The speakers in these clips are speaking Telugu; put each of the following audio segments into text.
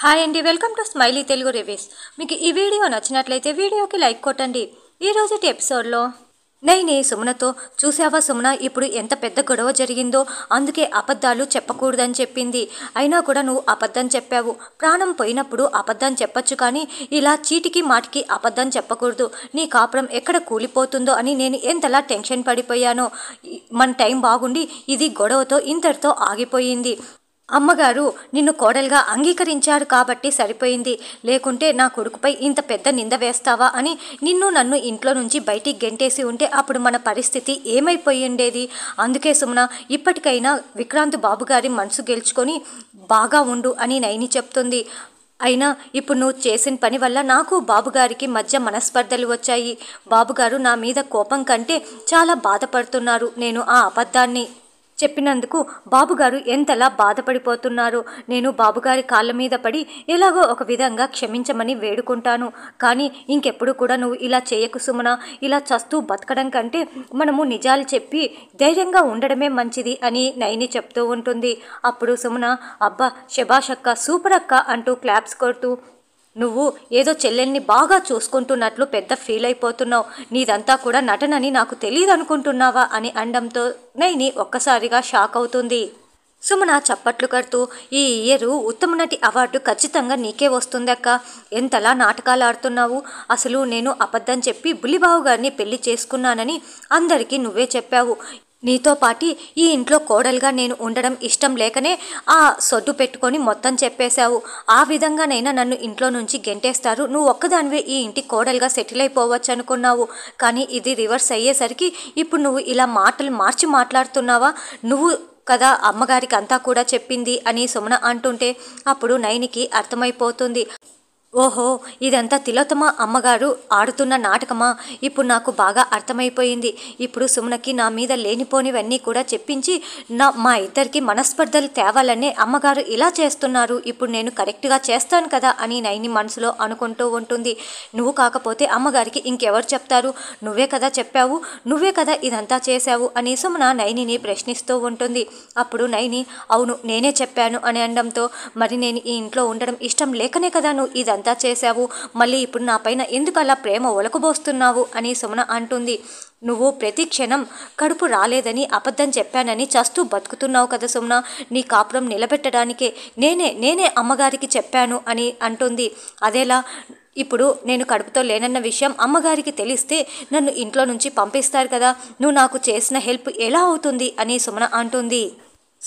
హాయ్ అండి welcome to smiley Telugu reviews మీకు ఈ వీడియో నచ్చినట్లయితే వీడియోకి లైక్ కొట్టండి ఈరోజుటి ఎపిసోడ్లో నైనే సుమనతో చూసావా సుమన ఇప్పుడు ఎంత పెద్ద గొడవ జరిగిందో అందుకే అబద్ధాలు చెప్పకూడదని చెప్పింది అయినా కూడా నువ్వు అబద్ధం చెప్పావు ప్రాణం పోయినప్పుడు అబద్ధం చెప్పచ్చు కానీ ఇలా చీటికి మాటికి అబద్ధం చెప్పకూడదు నీ కాపురం ఎక్కడ కూలిపోతుందో అని నేను ఎంతలా టెన్షన్ పడిపోయానో మన టైం బాగుండి ఇది గొడవతో ఇంతటితో ఆగిపోయింది అమ్మగారు నిన్ను కోడలుగా అంగీకరించారు కాబట్టి సరిపోయింది లేకుంటే నా కొడుకుపై ఇంత పెద్ద నింద వేస్తావా అని నిన్ను నన్ను ఇంట్లో నుంచి బయటికి గెంటేసి ఉంటే అప్పుడు మన పరిస్థితి ఏమైపోయి ఉండేది అందుకే సుమన ఇప్పటికైనా విక్రాంత్ బాబుగారి మనసు గెలుచుకొని బాగా ఉండు అని నైని చెప్తుంది అయినా ఇప్పుడు నువ్వు చేసిన పని వల్ల నాకు బాబుగారికి మధ్య మనస్పర్ధలు వచ్చాయి బాబుగారు నా మీద కోపం కంటే చాలా బాధపడుతున్నారు నేను ఆ అబద్ధాన్ని చెప్పినందుకు బాబుగారు ఎంతలా బాధపడిపోతున్నారు నేను బాబుగారి కాళ్ళ మీద పడి ఎలాగో ఒక విధంగా క్షమించమని వేడుకుంటాను కానీ ఇంకెప్పుడు కూడా నువ్వు ఇలా చేయకు సుమన ఇలా చస్తూ బతకడం కంటే మనము నిజాలు చెప్పి ధైర్యంగా ఉండడమే మంచిది అని నయని చెప్తూ ఉంటుంది అప్పుడు సుమన అబ్బా శబాషక్క సూపర్ అక్క అంటూ క్లాప్స్ కొడుతూ నువ్వు ఏదో చెల్లెల్ని బాగా చూసుకుంటున్నట్లు పెద్ద ఫీల్ అయిపోతున్నావు నీదంతా కూడా నటనని నాకు తెలియదు అనుకుంటున్నావా అని అండంతో నైని ఒక్కసారిగా షాక్ అవుతుంది సుమన చప్పట్లు కడుతూ ఈ ఇయరు ఉత్తమ నటి అవార్డు ఖచ్చితంగా నీకే వస్తుందక్క ఎంతలా నాటకాలు ఆడుతున్నావు అసలు నేను అబద్ధం చెప్పి బులిబాబు గారిని పెళ్లి చేసుకున్నానని అందరికీ నువ్వే చెప్పావు నీతో పాటి ఈ ఇంట్లో కోడలుగా నేను ఉండడం ఇష్టం లేకనే ఆ సొడ్డు పెట్టుకొని మొత్తం చెప్పేశావు ఆ విధంగానైనా నన్ను ఇంట్లో నుంచి గెంటేస్తారు నువ్వు ఒక్కదానివే ఈ ఇంటి కోడలుగా సెటిల్ అయిపోవచ్చు అనుకున్నావు కానీ ఇది రివర్స్ అయ్యేసరికి ఇప్పుడు నువ్వు ఇలా మాటలు మార్చి మాట్లాడుతున్నావా నువ్వు కదా అమ్మగారికి అంతా కూడా చెప్పింది అని సుమన అంటుంటే అప్పుడు నయనికి అర్థమైపోతుంది ఓహో ఇదంతా తిలోతమా అమ్మగారు ఆడుతున్న నాటకమా ఇప్పుడు నాకు బాగా అర్థమైపోయింది ఇప్పుడు సుమనకి నా మీద లేనిపోనివన్నీ కూడా చెప్పించి నా మా ఇద్దరికి మనస్పర్ధలు తేవాలనే అమ్మగారు ఇలా చేస్తున్నారు ఇప్పుడు నేను కరెక్ట్గా చేస్తాను కదా అని నైని మనసులో అనుకుంటూ ఉంటుంది నువ్వు కాకపోతే అమ్మగారికి ఇంకెవరు చెప్తారు నువ్వే కదా చెప్పావు నువ్వే కదా ఇదంతా చేశావు అని సుమన నైనిని ప్రశ్నిస్తూ ఉంటుంది అప్పుడు నైని అవును నేనే చెప్పాను అని అనడంతో మరి నేను ఈ ఇంట్లో ఉండడం ఇష్టం లేకనే కదా నువ్వు ఇదంతా ఇదంతా చేశావు మళ్ళీ ఇప్పుడు నా పైన ఎందుకు అలా ప్రేమ ఒలకబోస్తున్నావు అని సుమన అంటుంది నువ్వు ప్రతి క్షణం కడుపు రాలేదని అబద్ధం చెప్పానని చస్తూ బతుకుతున్నావు కదా సుమన నీ కాపురం నిలబెట్టడానికే నేనే నేనే అమ్మగారికి చెప్పాను అని అంటుంది అదేలా ఇప్పుడు నేను కడుపుతో లేనన్న విషయం అమ్మగారికి తెలిస్తే నన్ను ఇంట్లో నుంచి పంపిస్తారు కదా నువ్వు నాకు చేసిన హెల్ప్ ఎలా అవుతుంది అని సుమన అంటుంది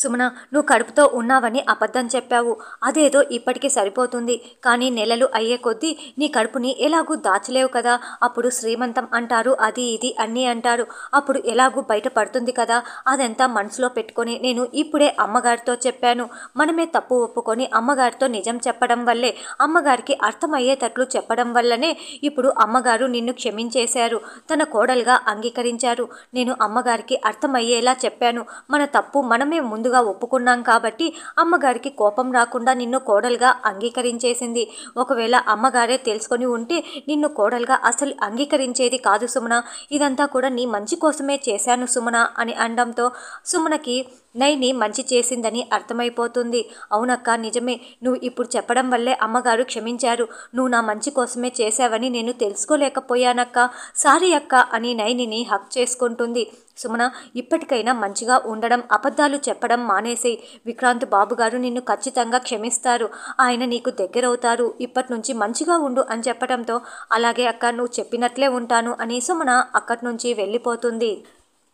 సుమన నువ్వు కడుపుతో ఉన్నావని అబద్ధం చెప్పావు అదేదో ఇప్పటికీ సరిపోతుంది కానీ నెలలు అయ్యే కొద్దీ నీ కడుపుని ఎలాగూ దాచలేవు కదా అప్పుడు శ్రీమంతం అంటారు అది ఇది అన్నీ అంటారు అప్పుడు ఎలాగూ బయటపడుతుంది కదా అదంతా మనసులో పెట్టుకొని నేను ఇప్పుడే అమ్మగారితో చెప్పాను మనమే తప్పు ఒప్పుకొని అమ్మగారితో నిజం చెప్పడం వల్లే అమ్మగారికి అర్థమయ్యేటట్లు చెప్పడం వల్లనే ఇప్పుడు అమ్మగారు నిన్ను క్షమించేశారు తన కోడలుగా అంగీకరించారు నేను అమ్మగారికి అర్థమయ్యేలా చెప్పాను మన తప్పు మనమే ముందు ముందుగా ఒప్పుకున్నాం కాబట్టి అమ్మగారికి కోపం రాకుండా నిన్ను కోడలుగా అంగీకరించేసింది ఒకవేళ అమ్మగారే తెలుసుకొని ఉంటే నిన్ను కోడలుగా అసలు అంగీకరించేది కాదు సుమన ఇదంతా కూడా నీ మంచి కోసమే చేశాను సుమన అని అనడంతో సుమనకి నైని మంచి చేసిందని అర్థమైపోతుంది అవునక్క నిజమే నువ్వు ఇప్పుడు చెప్పడం వల్లే అమ్మగారు క్షమించారు నువ్వు నా మంచి కోసమే చేశావని నేను తెలుసుకోలేకపోయానక్క సారీ అక్క అని నైనిని హక్ చేసుకుంటుంది సుమన ఇప్పటికైనా మంచిగా ఉండడం అబద్ధాలు చెప్పడం మానేసే విక్రాంత్ బాబు గారు నిన్ను ఖచ్చితంగా క్షమిస్తారు ఆయన నీకు దగ్గరవుతారు ఇప్పటి నుంచి మంచిగా ఉండు అని చెప్పడంతో అలాగే అక్క నువ్వు చెప్పినట్లే ఉంటాను అని సుమన అక్కడి నుంచి వెళ్ళిపోతుంది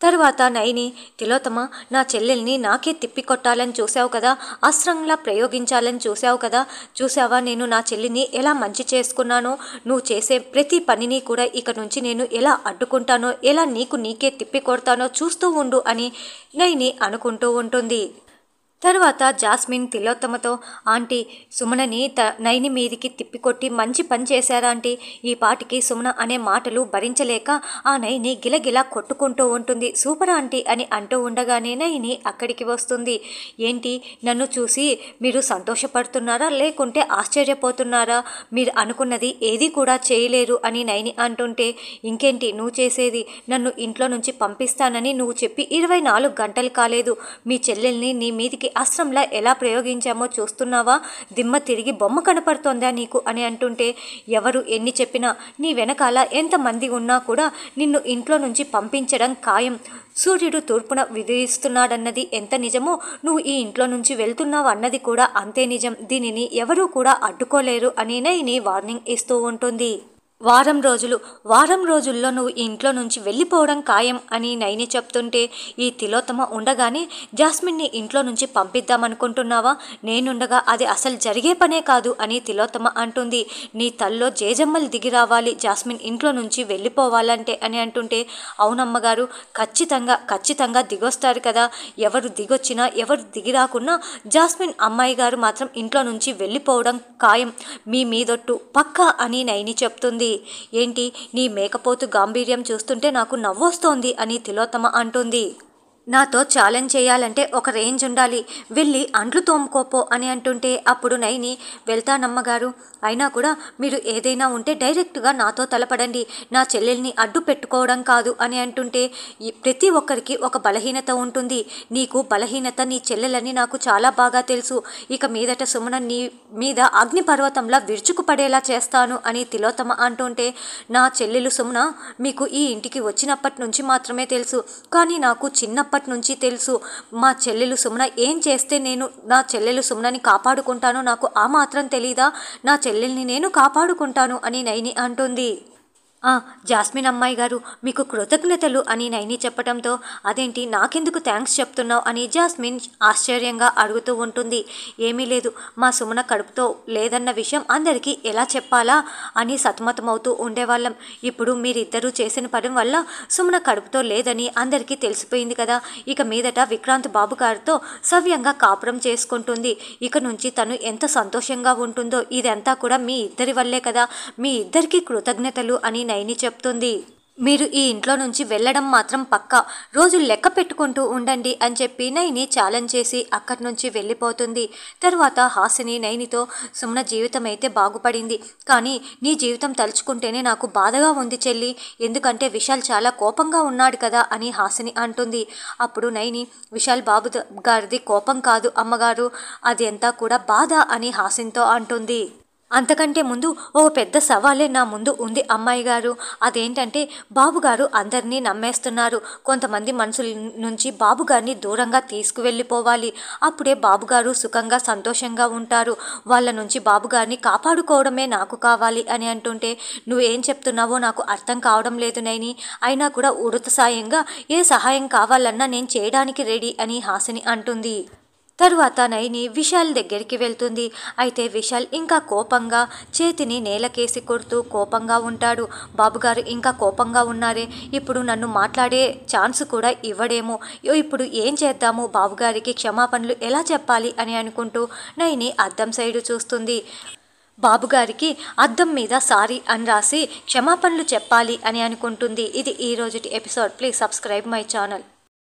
తర్వాత నయని తిలోతమ నా చెల్లెల్ని నాకే తిప్పికొట్టాలని చూశావు కదా అస్త్రంలా ప్రయోగించాలని చూశావు కదా చూసావా నేను నా చెల్లిని ఎలా మంచి చేసుకున్నానో నువ్వు చేసే ప్రతి పనిని కూడా ఇక నుంచి నేను ఎలా అడ్డుకుంటానో ఎలా నీకు నీకే తిప్పికొడతానో చూస్తూ ఉండు అని నయని అనుకుంటూ ఉంటుంది తర్వాత జాస్మిన్ తిలోత్తమతో ఆంటీ సుమనని త నైని మీదికి తిప్పికొట్టి మంచి పని చేశారా ఆంటీ ఈ పాటికి సుమన అనే మాటలు భరించలేక ఆ నైని గిలగిలా కొట్టుకుంటూ ఉంటుంది సూపర్ ఆంటీ అని అంటూ ఉండగానే నైని అక్కడికి వస్తుంది ఏంటి నన్ను చూసి మీరు సంతోషపడుతున్నారా లేకుంటే ఆశ్చర్యపోతున్నారా మీరు అనుకున్నది ఏది కూడా చేయలేరు అని నైని అంటుంటే ఇంకేంటి నువ్వు చేసేది నన్ను ఇంట్లో నుంచి పంపిస్తానని నువ్వు చెప్పి ఇరవై నాలుగు గంటలు కాలేదు మీ చెల్లెల్ని నీ మీదికి ఈ అస్త్రంలా ఎలా ప్రయోగించామో చూస్తున్నావా దిమ్మ తిరిగి బొమ్మ కనపడుతోందా నీకు అని అంటుంటే ఎవరు ఎన్ని చెప్పినా నీ వెనకాల ఎంతమంది ఉన్నా కూడా నిన్ను ఇంట్లో నుంచి పంపించడం ఖాయం సూర్యుడు తూర్పున విధిస్తున్నాడన్నది ఎంత నిజమో నువ్వు ఈ ఇంట్లో నుంచి వెళ్తున్నావు అన్నది కూడా అంతే నిజం దీనిని ఎవరూ కూడా అడ్డుకోలేరు అని వార్నింగ్ ఇస్తూ ఉంటుంది వారం రోజులు వారం రోజుల్లో నువ్వు ఇంట్లో నుంచి వెళ్ళిపోవడం ఖాయం అని నైని చెప్తుంటే ఈ తిలోత్తమ ఉండగానే జాస్మిన్ని ఇంట్లో నుంచి పంపిద్దామనుకుంటున్నావా నేనుండగా అది అసలు జరిగే పనే కాదు అని తిలోత్తమ అంటుంది నీ తల్లో జేజమ్మలు దిగి రావాలి జాస్మిన్ ఇంట్లో నుంచి వెళ్ళిపోవాలంటే అని అంటుంటే అవునమ్మగారు ఖచ్చితంగా ఖచ్చితంగా దిగొస్తారు కదా ఎవరు దిగొచ్చినా ఎవరు దిగిరాకున్నా జాస్మిన్ అమ్మాయి గారు మాత్రం ఇంట్లో నుంచి వెళ్ళిపోవడం ఖాయం మీ మీదొట్టు పక్క అని నైని చెప్తుంది ఏంటి నీ మేకపోతు గాంభీర్యం చూస్తుంటే నాకు నవ్వొస్తోంది అని తిలోత్తమ అంటుంది నాతో ఛాలెంజ్ చేయాలంటే ఒక రేంజ్ ఉండాలి వెళ్ళి అంట్లు తోముకోపో అని అంటుంటే అప్పుడు నైని వెళ్తానమ్మగారు అయినా కూడా మీరు ఏదైనా ఉంటే డైరెక్ట్గా నాతో తలపడండి నా చెల్లెల్ని అడ్డు పెట్టుకోవడం కాదు అని అంటుంటే ప్రతి ఒక్కరికి ఒక బలహీనత ఉంటుంది నీకు బలహీనత నీ చెల్లెలని నాకు చాలా బాగా తెలుసు ఇక మీదట సుమన నీ మీద అగ్నిపర్వతంలా విరుచుకుపడేలా చేస్తాను అని తిలోతమ అంటుంటే నా చెల్లెలు సుమన మీకు ఈ ఇంటికి వచ్చినప్పటి నుంచి మాత్రమే తెలుసు కానీ నాకు చిన్నప్పటి చిన్నప్పటి నుంచి తెలుసు మా చెల్లెలు సుమన ఏం చేస్తే నేను నా చెల్లెలు సుమనని కాపాడుకుంటాను నాకు ఆ మాత్రం తెలీదా నా చెల్లెల్ని నేను కాపాడుకుంటాను అని నైని అంటుంది జాస్మిన్ అమ్మాయి గారు మీకు కృతజ్ఞతలు అని నైని చెప్పడంతో అదేంటి నాకెందుకు థ్యాంక్స్ చెప్తున్నావు అని జాస్మిన్ ఆశ్చర్యంగా అడుగుతూ ఉంటుంది ఏమీ లేదు మా సుమన కడుపుతో లేదన్న విషయం అందరికీ ఎలా చెప్పాలా అని సతమతమవుతూ ఉండేవాళ్ళం ఇప్పుడు మీరిద్దరూ చేసిన పని వల్ల సుమన కడుపుతో లేదని అందరికీ తెలిసిపోయింది కదా ఇక మీదట విక్రాంత్ బాబు గారితో సవ్యంగా కాపురం చేసుకుంటుంది ఇక నుంచి తను ఎంత సంతోషంగా ఉంటుందో ఇదంతా కూడా మీ ఇద్దరి వల్లే కదా మీ ఇద్దరికీ కృతజ్ఞతలు అని నైని చెప్తుంది మీరు ఈ ఇంట్లో నుంచి వెళ్ళడం మాత్రం పక్క రోజు లెక్క పెట్టుకుంటూ ఉండండి అని చెప్పి నైని ఛాలెంజ్ చేసి అక్కడి నుంచి వెళ్ళిపోతుంది తర్వాత హాసిని నైనితో సుమ్న జీవితం అయితే బాగుపడింది కానీ నీ జీవితం తలుచుకుంటేనే నాకు బాధగా ఉంది చెల్లి ఎందుకంటే విశాల్ చాలా కోపంగా ఉన్నాడు కదా అని హాసిని అంటుంది అప్పుడు నైని విశాల్ బాబు గారిది కోపం కాదు అమ్మగారు అది ఎంత కూడా బాధ అని హాసిన్తో అంటుంది అంతకంటే ముందు ఓ పెద్ద సవాలే నా ముందు ఉంది అమ్మాయి గారు అదేంటంటే బాబుగారు అందరినీ నమ్మేస్తున్నారు కొంతమంది మనుషుల నుంచి బాబుగారిని దూరంగా తీసుకువెళ్ళిపోవాలి అప్పుడే బాబుగారు సుఖంగా సంతోషంగా ఉంటారు వాళ్ళ నుంచి బాబుగారిని కాపాడుకోవడమే నాకు కావాలి అని అంటుంటే నువ్వేం చెప్తున్నావో నాకు అర్థం కావడం లేదు నైని అయినా కూడా ఉడత సాయంగా ఏ సహాయం కావాలన్నా నేను చేయడానికి రెడీ అని హాసిని అంటుంది తరువాత నయని విశాల్ దగ్గరికి వెళ్తుంది అయితే విశాల్ ఇంకా కోపంగా చేతిని నేలకేసి కొడుతూ కోపంగా ఉంటాడు బాబుగారు ఇంకా కోపంగా ఉన్నారే ఇప్పుడు నన్ను మాట్లాడే ఛాన్స్ కూడా ఇవ్వడేమో ఇప్పుడు ఏం చేద్దాము బాబుగారికి క్షమాపణలు ఎలా చెప్పాలి అని అనుకుంటూ నయని అద్దం సైడు చూస్తుంది బాబుగారికి అద్దం మీద సారీ అని రాసి క్షమాపణలు చెప్పాలి అని అనుకుంటుంది ఇది ఈరోజు episode please subscribe my channel